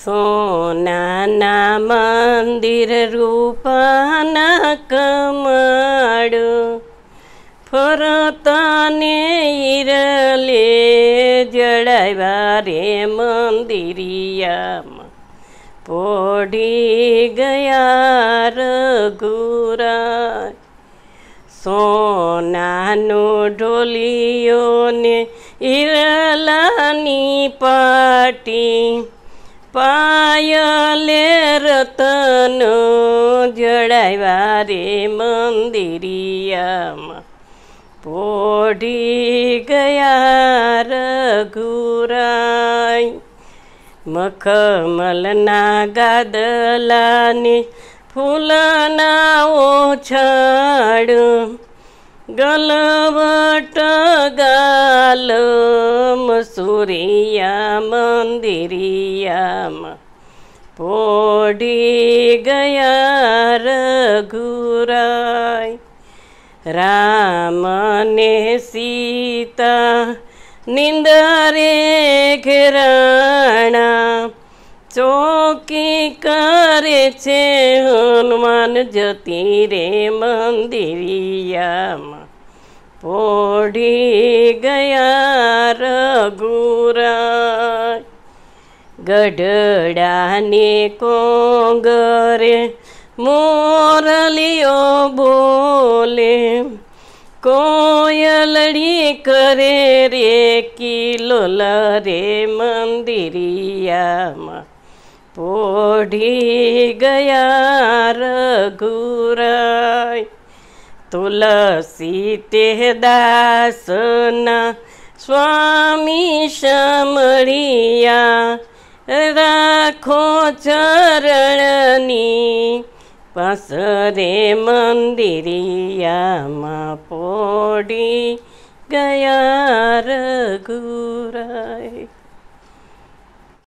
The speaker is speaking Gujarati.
સોનાના મંદિર રૂપાના કમળ ફરતાને ઈરલે જડાવ્યા રે મંદિરિયામાં પોઢી ગયા રઘુરા સોનાનો ઢોલિયોને ઈરલાની પાટી पायले रतन जडाइबारे मन्दिरियामा पढी गया रघुराई मखमल गादलाने फुलना ओछाड गलबट गाल સુરિયા મંદિરિયામાં પોડી ગયા રઘુરાય રામને સીતા નિંદરે ઘેરાણા ચોકી કરે છે હનુમાન જતી રે મંદિરિયામાં પોઢી ગયા ઘુરા ગઢડાને કોંગરે મોરલીઓ બોલે કોયલડી કરે રે કિલોલ રે મંદિરિયામાં પોઢી ગયા રઘુરાય તુલસી તે દાસના સ્વામી સમળિયા રાખો ચરણની પસરે મંદિરિયામાં પોડી ગયા રઘુ